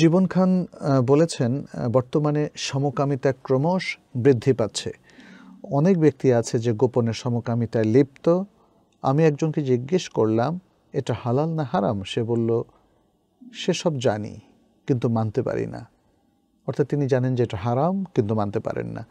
জীবন খান বলেছেন বর্তমানে সমকামিতা ক্রমশ বৃদ্ধি পাচ্ছে অনেক ব্যক্তি আছে যে গোপনে সমকামিতায় লিপ্ত আমি একজনকে জিজ্ঞেস করলাম এটা হালাল না হারাম সে বলল সে সব জানি কিন্তু মানতে পারি না অর্থাৎ তিনি জানেন যে এটা হারাম কিন্তু মানতে পারেন না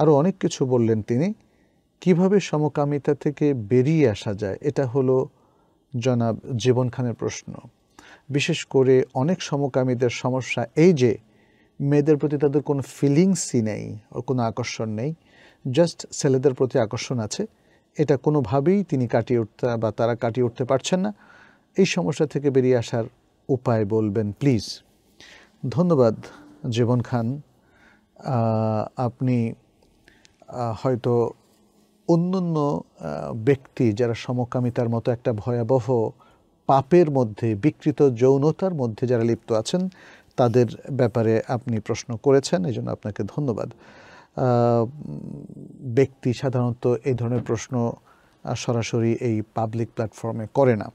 আরও অনেক কিছু বললেন তিনি কিভাবে সমকামিতা থেকে বেরিয়ে আসা যায় এটা হলো জনাব জীবন খানের প্রশ্ন বিশেষ করে অনেক সমকামীদের সমস্যা এই যে মেয়েদের প্রতি তাদের কোনো ফিলিংসই নেই ওর কোনো আকর্ষণ নেই জাস্ট ছেলেদের প্রতি আকর্ষণ আছে এটা কোনোভাবেই তিনি কাটিয়ে উঠতে বা তারা কাটিয়ে উঠতে পারছেন না এই সমস্যা থেকে বেরিয়ে আসার উপায় বলবেন প্লিজ ধন্যবাদ জীবন খান আপনি হয়তো অন্য ব্যক্তি যারা সমকামিতার মতো একটা ভয়াবহ পাপের মধ্যে বিকৃত যৌনতার মধ্যে যারা লিপ্ত আছেন তাদের ব্যাপারে আপনি প্রশ্ন করেছেন এই জন্য আপনাকে ধন্যবাদ ব্যক্তি সাধারণত এই ধরনের প্রশ্ন সরাসরি এই পাবলিক প্ল্যাটফর্মে করে না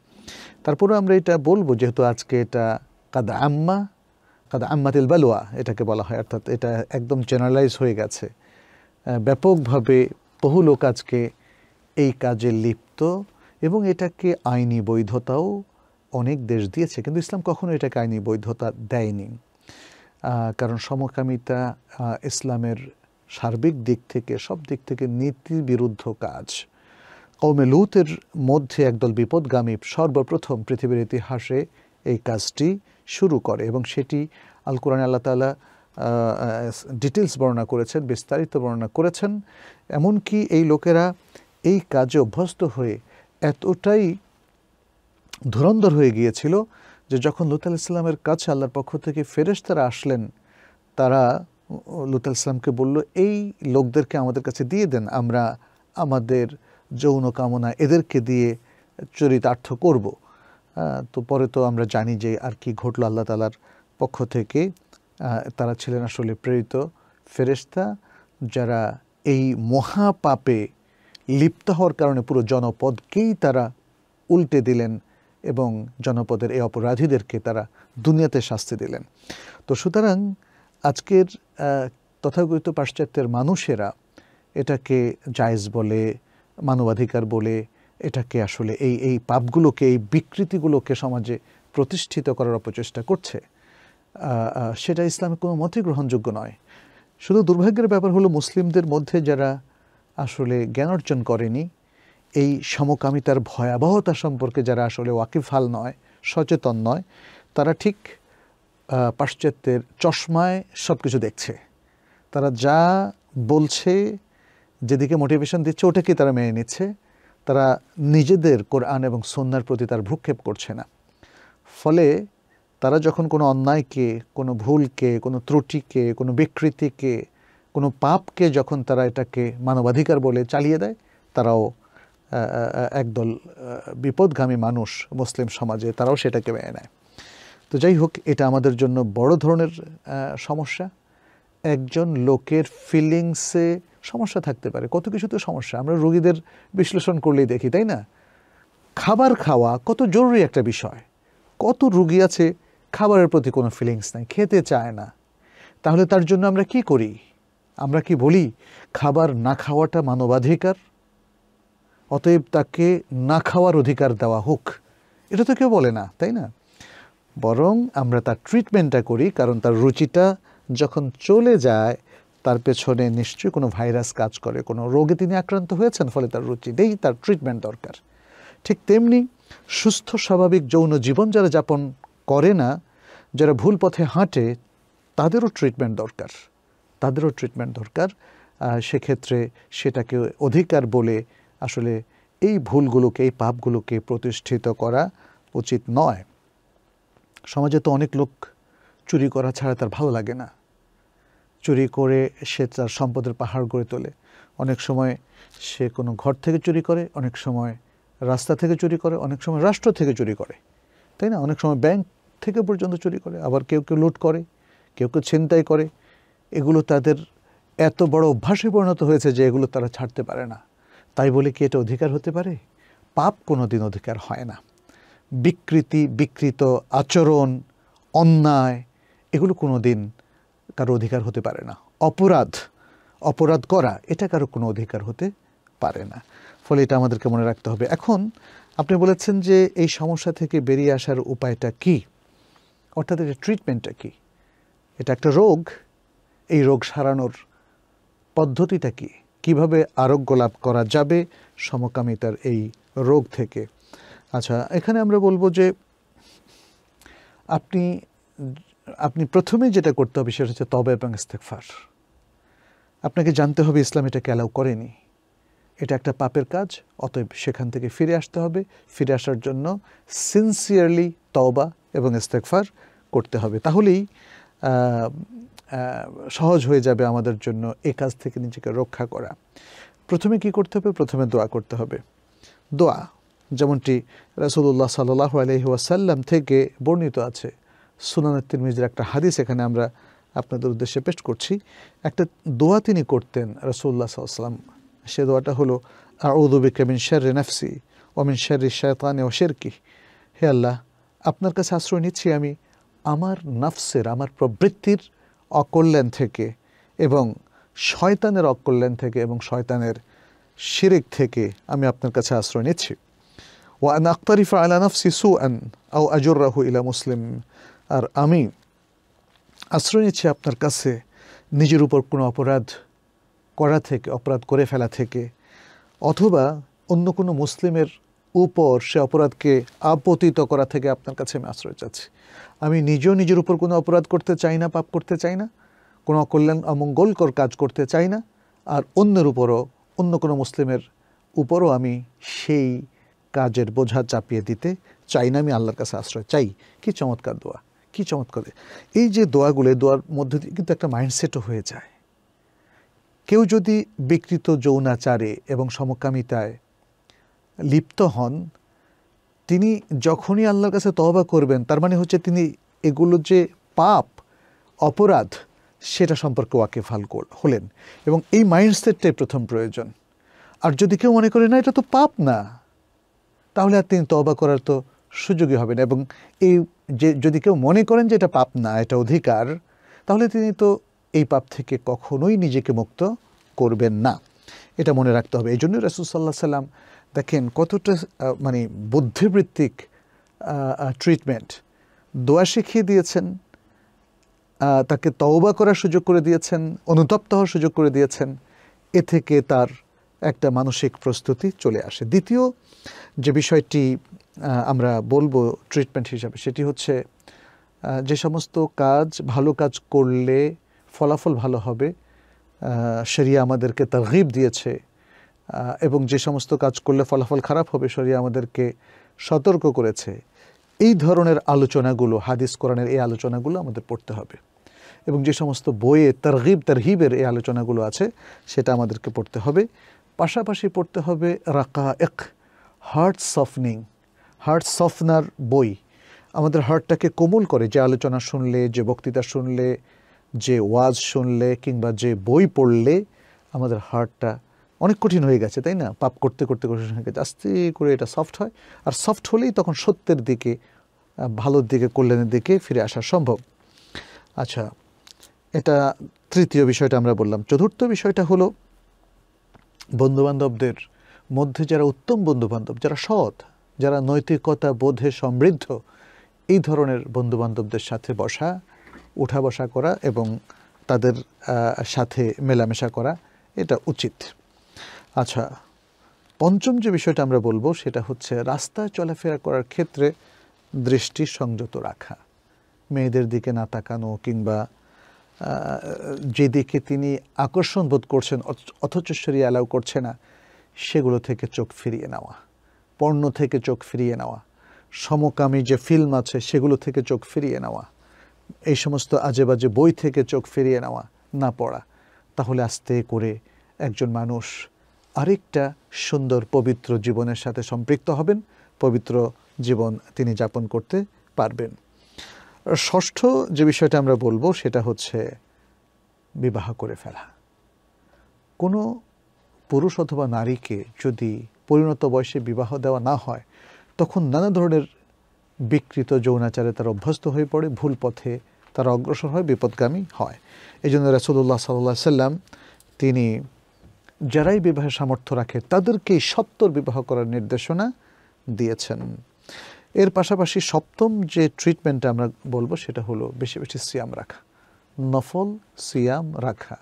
তারপরে আমরা এটা বলবো যেহেতু আজকে এটা কাদা আম্মা কাদা আম্মাতিল বালুয়া এটাকে বলা হয় অর্থাৎ এটা একদম জেনারেলাইজ হয়ে গেছে ব্যাপকভাবে বহু লোক আজকে এই কাজে লিপ্ত এবং এটাকে আইনি বৈধতাও অনেক দেশ দিয়েছে কিন্তু ইসলাম কখনো এটাকে আইনি বৈধতা দেয়নি কারণ সমকামিতা ইসলামের সার্বিক দিক থেকে সব দিক থেকে নীতি বিরুদ্ধ কাজ কৌমে লুতের মধ্যে একদল বিপদগামী সর্বপ্রথম পৃথিবীর ইতিহাসে এই কাজটি শুরু করে এবং সেটি আল কোরআন আল্লাহ তালা ডিটেলস বর্ণনা করেছেন বিস্তারিত বর্ণনা করেছেন এমনকি এই লোকেরা এই কাজে অভ্যস্ত হয়ে এতটাই ধুরন্ধর হয়ে গিয়েছিল যে যখন লুত আলাইসাল্লামের কাছে আল্লাহর পক্ষ থেকে ফেরেশতারা আসলেন তারা লুত আলাইসাল্লামকে বলল এই লোকদেরকে আমাদের কাছে দিয়ে দেন আমরা আমাদের যৌন কামনা এদেরকে দিয়ে চরিতার্থ করব তো পরে তো আমরা জানি যে আর কি ঘটলো আল্লাহ তালার পক্ষ থেকে তারা ছিলেন আসলে প্রেরিত ফেরেস্তা যারা এই মহাপাপে লিপ্ত হওয়ার কারণে পুরো জনপদকেই তারা উল্টে দিলেন এবং জনপদের এই অপরাধীদেরকে তারা দুনিয়াতে শাস্তি দিলেন তো সুতরাং আজকের তথাকথিত পাশ্চাত্যের মানুষেরা এটাকে জায়েজ বলে মানবাধিকার বলে এটাকে আসলে এই এই পাপগুলোকে এই বিকৃতিগুলোকে সমাজে প্রতিষ্ঠিত করার অপচেষ্টা করছে সেটা ইসলামের কোনো মতই গ্রহণযোগ্য নয় শুধু দুর্ভাগ্যের ব্যাপার হলো মুসলিমদের মধ্যে যারা আসলে জ্ঞান অর্জন করেনি এই সমকামিতার ভয়াবহতা সম্পর্কে যারা আসলে ওয়াকিফাল নয় সচেতন নয় তারা ঠিক পাশ্চাত্যের চশমায় সব কিছু দেখছে তারা যা বলছে যেদিকে মোটিভেশন দিচ্ছে ওটাকে তারা মেনে নিচ্ছে তারা নিজেদের কোরআন এবং সন্ন্যার প্রতি তার ভ্রুক্ষেপ করছে না ফলে তারা যখন কোনো অন্যায়কে কোনো ভুলকে কোনো ত্রুটিকে কোনো বিকৃতিকে কোনো পাপকে যখন তারা এটাকে মানবাধিকার বলে চালিয়ে দেয় তারাও একদল বিপদগামী মানুষ মুসলিম সমাজে তারাও সেটাকে মেয়ে নেয় তো যাই হোক এটা আমাদের জন্য বড় ধরনের সমস্যা একজন লোকের ফিলিংসে সমস্যা থাকতে পারে কত কিছু তো সমস্যা আমরা রোগীদের বিশ্লেষণ করলেই দেখি তাই না খাবার খাওয়া কত জরুরি একটা বিষয় কত রুগী আছে খাবারের প্রতি কোনো ফিলিংস নাই খেতে চায় না তাহলে তার জন্য আমরা কি করি আমরা কি বলি খাবার না খাওয়াটা মানবাধিকার অতএব তাকে না খাওয়ার অধিকার দেওয়া হোক এটা তো কেউ বলে না তাই না বরং আমরা তার ট্রিটমেন্টটা করি কারণ তার রুচিটা যখন চলে যায় তার পেছনে নিশ্চয়ই কোনো ভাইরাস কাজ করে কোনো রোগে তিনি আক্রান্ত হয়েছেন ফলে তার রুচি দেই তার ট্রিটমেন্ট দরকার ঠিক তেমনি সুস্থ স্বাভাবিক যৌন জীবন যারা যাপন করে না যারা ভুল পথে হাঁটে তাদেরও ট্রিটমেন্ট দরকার তাদেরও ট্রিটমেন্ট দরকার সেক্ষেত্রে সেটাকে অধিকার বলে আসলে এই ভুলগুলোকে এই পাপগুলোকে প্রতিষ্ঠিত করা উচিত নয় সমাজে তো অনেক লোক চুরি করা ছাড়া তার ভালো লাগে না চুরি করে সে তার সম্পদের পাহাড় গড়ে তোলে অনেক সময় সে কোনো ঘর থেকে চুরি করে অনেক সময় রাস্তা থেকে চুরি করে অনেক সময় রাষ্ট্র থেকে চুরি করে তাই না অনেক সময় ব্যাংক থেকে পর্যন্ত চুরি করে আবার কেউ কেউ লুট করে কেউ কেউ ছিনতাই করে এগুলো তাদের এত বড় অভ্যাসে পরিণত হয়েছে যে এগুলো তারা ছাড়তে পারে না তাই বলে কি এটা অধিকার হতে পারে পাপ কোনো দিন অধিকার হয় না বিকৃতি বিকৃত আচরণ অন্যায় এগুলো কোনো দিন কারো অধিকার হতে পারে না অপরাধ অপরাধ করা এটা কারো কোনো অধিকার হতে পারে না ফলে এটা আমাদেরকে মনে রাখতে হবে এখন আপনি বলেছেন যে এই সমস্যা থেকে বেরিয়ে আসার উপায়টা কি অর্থাৎ এটা ট্রিটমেন্টটা কি এটা একটা রোগ এই রোগ সারানোর পদ্ধতিটা কি কিভাবে আরোগ্য লাভ করা যাবে সমকামিতার এই রোগ থেকে আচ্ছা এখানে আমরা বলবো যে আপনি আপনি প্রথমে যেটা করতে হবে সেটা হচ্ছে তবে এবং ইস্তেকফার আপনাকে জানতে হবে ইসলাম এটাকে অ্যালাউ করেনি এটা একটা পাপের কাজ অতএব সেখান থেকে ফিরে আসতে হবে ফিরে আসার জন্য সিনসিয়ারলি তওবা এবং ইস্তেকফার করতে হবে তাহলেই সহজ হয়ে যাবে আমাদের জন্য এ কাজ থেকে নিজেকে রক্ষা করা প্রথমে কি করতে হবে প্রথমে দোয়া করতে হবে দোয়া যেমনটি রাসুল্লাহ সাল্লাহ আলহি ওয়াসাল্লাম থেকে বর্ণিত আছে সুনানের তিরমিজের একটা হাদিস এখানে আমরা আপনাদের উদ্দেশ্যে পেশ করছি একটা দোয়া তিনি করতেন রসুল্লাহ সাল্লাম সে দোয়াটা হলো আউদুবিকা মিন শারে নাফসি ওমিন শারি শেতান ও শেরকি হে আল্লাহ আপনার কাছে আশ্রয় নিচ্ছি আমি আমার নাফসের আমার প্রবৃত্তির অকল্যাণ থেকে এবং শয়তানের অকল্যাণ থেকে এবং শয়তানের শিরিক থেকে আমি আপনার কাছে আশ্রয় নিচ্ছি ও আন আক্তারিফা আলা নফসি সু আন আউ আজুর রাহু ইলা মুসলিম আর আমি আশ্রয় নিচ্ছি আপনার কাছে নিজের উপর কোনো অপরাধ করা থেকে অপরাধ করে ফেলা থেকে অথবা অন্য কোনো মুসলিমের উপর সে অপরাধকে আপতিত করা থেকে আপনার কাছে আমি আশ্রয় চাচ্ছি আমি নিজেও নিজের উপর কোনো অপরাধ করতে চাই না পাপ করতে চাই না কোনো অকল্যাণ অমঙ্গলকর কাজ করতে চাই না আর অন্যের উপরও অন্য কোনো মুসলিমের উপরও আমি সেই কাজের বোঝা চাপিয়ে দিতে চাই না আমি আল্লাহর কাছে আশ্রয় চাই কি চমৎকার দোয়া কি চমৎকার এই যে দোয়াগুলো দোয়ার মধ্যে দিয়ে কিন্তু একটা মাইন্ডসেটও হয়ে যায় কেউ যদি বিকৃত যৌনাচারে এবং সমকামিতায় লিপ্ত হন তিনি যখনই আল্লাহর কাছে তহবা করবেন তার মানে হচ্ছে তিনি এগুলো যে পাপ অপরাধ সেটা সম্পর্কে ওয়াকিফাল হলেন এবং এই মাইন্ডসেটটাই প্রথম প্রয়োজন আর যদি কেউ মনে করে না এটা তো পাপ না তাহলে আর তিনি তবা করার তো সুযোগই হবে না এবং এই যে যদি কেউ মনে করেন যে এটা পাপ না এটা অধিকার তাহলে তিনি তো এই পাপ থেকে কখনোই নিজেকে মুক্ত করবেন না এটা মনে রাখতে হবে এই জন্য রাসুলসাল্লাহ সাল্লাম দেখেন কতটা মানে বুদ্ধিবৃত্তিক ট্রিটমেন্ট দোয়া শিখিয়ে দিয়েছেন তাকে তওবা করার সুযোগ করে দিয়েছেন অনুতপ্ত হওয়ার সুযোগ করে দিয়েছেন এ থেকে তার একটা মানসিক প্রস্তুতি চলে আসে দ্বিতীয় যে বিষয়টি আমরা বলবো ট্রিটমেন্ট হিসাবে সেটি হচ্ছে যে সমস্ত কাজ ভালো কাজ করলে ফলাফল ভালো হবে সেরিয়া আমাদেরকে তারগিব দিয়েছে এবং যে সমস্ত কাজ করলে ফলাফল খারাপ হবে শরীয় আমাদেরকে সতর্ক করেছে এই ধরনের আলোচনাগুলো হাদিস কোরআনের এই আলোচনাগুলো আমাদের পড়তে হবে এবং যে সমস্ত বইয়ে তারগিব তারহিবের এই আলোচনাগুলো আছে সেটা আমাদেরকে পড়তে হবে পাশাপাশি পড়তে হবে রাকা এক হার্ট সফনিং হার্ট সফনার বই আমাদের হার্টটাকে কোমল করে যে আলোচনা শুনলে যে বক্তৃতা শুনলে যে ওয়াজ শুনলে কিংবা যে বই পড়লে আমাদের হার্টটা অনেক কঠিন হয়ে গেছে তাই না পাপ করতে করতে কঠিন হয়ে গেছে আস্তে করে এটা সফট হয় আর সফট হলেই তখন সত্যের দিকে ভালোর দিকে কল্যাণের দিকে ফিরে আসা সম্ভব আচ্ছা এটা তৃতীয় বিষয়টা আমরা বললাম চতুর্থ বিষয়টা হলো বন্ধুবান্ধবদের মধ্যে যারা উত্তম বন্ধুবান্ধব যারা সৎ যারা নৈতিকতা বোধে সমৃদ্ধ এই ধরনের বন্ধুবান্ধবদের সাথে বসা উঠা বসা করা এবং তাদের সাথে মেলামেশা করা এটা উচিত আচ্ছা পঞ্চম যে বিষয়টা আমরা বলবো সেটা হচ্ছে রাস্তায় চলাফেরা করার ক্ষেত্রে দৃষ্টি সংযত রাখা মেয়েদের দিকে না তাকানো কিংবা যেদিকে তিনি আকর্ষণ বোধ করছেন অথচ শরীর অ্যালাউ করছে না সেগুলো থেকে চোখ ফিরিয়ে নেওয়া পণ্য থেকে চোখ ফিরিয়ে নেওয়া সমকামী যে ফিল্ম আছে সেগুলো থেকে চোখ ফিরিয়ে নেওয়া এই সমস্ত আজেবাজে বই থেকে চোখ ফিরিয়ে নেওয়া না পড়া তাহলে আস্তে করে একজন মানুষ আরেকটা সুন্দর পবিত্র জীবনের সাথে সম্পৃক্ত হবেন পবিত্র জীবন তিনি যাপন করতে পারবেন ষষ্ঠ যে বিষয়টা আমরা বলবো সেটা হচ্ছে বিবাহ করে ফেলা কোনো পুরুষ অথবা নারীকে যদি পরিণত বয়সে বিবাহ দেওয়া না হয় তখন নানা ধরনের বিকৃত যৌনাচারে তারা অভ্যস্ত হয়ে পড়ে ভুল পথে তারা অগ্রসর হয় বিপদগামী হয় এই জন্য রাসুল্লাহ সাল্লাহ সাল্লাম তিনি যারাই বিবাহের সামর্থ্য রাখে তাদেরকেই সত্তর বিবাহ করার নির্দেশনা দিয়েছেন এর পাশাপাশি সপ্তম যে ট্রিটমেন্টটা আমরা বলবো সেটা হলো বেশি বেশি সিয়াম রাখা নফল সিয়াম রাখা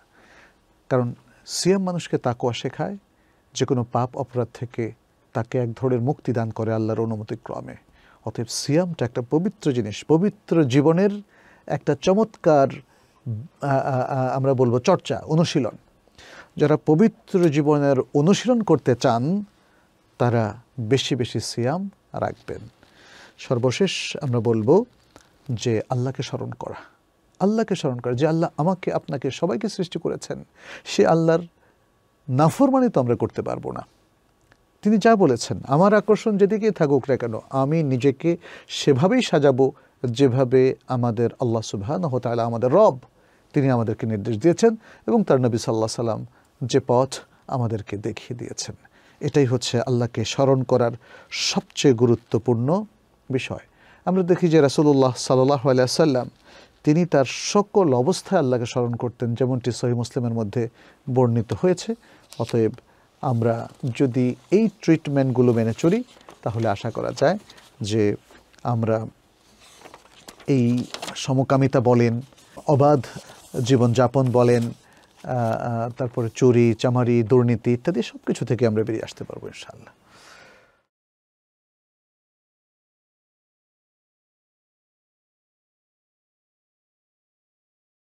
কারণ সিয়াম মানুষকে তাকোয়া শেখায় যে কোনো পাপ অপরাধ থেকে তাকে এক ধরনের মুক্তি দান করে আল্লাহর অনুমতিক্রমে অতএব সিয়ামটা একটা পবিত্র জিনিস পবিত্র জীবনের একটা চমৎকার আমরা বলবো চর্চা অনুশীলন যারা পবিত্র জীবনের অনুশীলন করতে চান তারা বেশি বেশি সিয়াম রাখবেন সর্বশেষ আমরা বলবো যে আল্লাহকে স্মরণ করা আল্লাহকে স্মরণ করা যে আল্লাহ আমাকে আপনাকে সবাইকে সৃষ্টি করেছেন সে আল্লাহর নাফরমানি তো আমরা করতে পারবো না তিনি যা বলেছেন আমার আকর্ষণ যেদিকেই থাকুক না কেন আমি নিজেকে সেভাবেই সাজাবো যেভাবে আমাদের আল্লাহ সুবাহ আমাদের রব তিনি আমাদেরকে নির্দেশ দিয়েছেন এবং তার নবী সাল্লাহ সাল্লাম যে পথ আমাদেরকে দেখিয়ে দিয়েছেন এটাই হচ্ছে আল্লাহকে স্মরণ করার সবচেয়ে গুরুত্বপূর্ণ বিষয় আমরা দেখি যে রাসুল্লাহ সাল্লাহ আলাইসাল্লাম তিনি তার সকল অবস্থায় আল্লাহকে স্মরণ করতেন যেমনটি সহি মুসলিমের মধ্যে বর্ণিত হয়েছে অতএব আমরা যদি এই ট্রিটমেন্টগুলো মেনে চলি তাহলে আশা করা যায় যে আমরা এই সমকামিতা বলেন অবাধ জীবনযাপন বলেন তারপরে চুরি চামারি দুর্নীতি ইত্যাদি সব কিছু থেকে আমরা বেরিয়ে আসতে পারবো ইনশাল্লাহ